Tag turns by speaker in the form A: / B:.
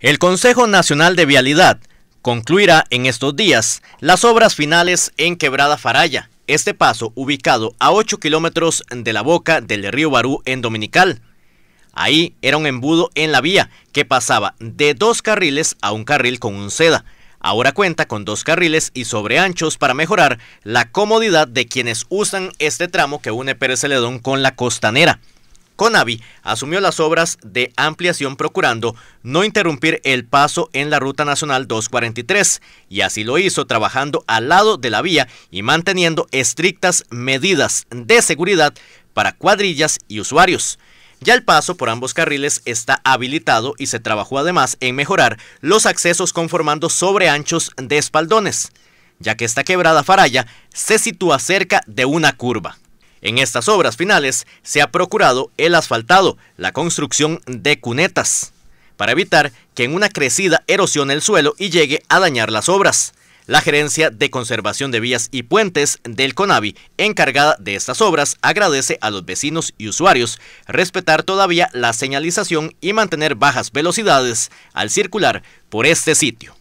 A: El Consejo Nacional de Vialidad concluirá en estos días las obras finales en Quebrada Faraya, este paso ubicado a 8 kilómetros de la boca del río Barú en Dominical. Ahí era un embudo en la vía que pasaba de dos carriles a un carril con un seda. Ahora cuenta con dos carriles y sobreanchos para mejorar la comodidad de quienes usan este tramo que une Pérez Celedón con la costanera. Conavi asumió las obras de ampliación procurando no interrumpir el paso en la Ruta Nacional 243 y así lo hizo trabajando al lado de la vía y manteniendo estrictas medidas de seguridad para cuadrillas y usuarios. Ya el paso por ambos carriles está habilitado y se trabajó además en mejorar los accesos conformando sobreanchos de espaldones, ya que esta quebrada faralla se sitúa cerca de una curva. En estas obras finales se ha procurado el asfaltado, la construcción de cunetas, para evitar que en una crecida erosione el suelo y llegue a dañar las obras. La Gerencia de Conservación de Vías y Puentes del CONAVI, encargada de estas obras, agradece a los vecinos y usuarios respetar todavía la señalización y mantener bajas velocidades al circular por este sitio.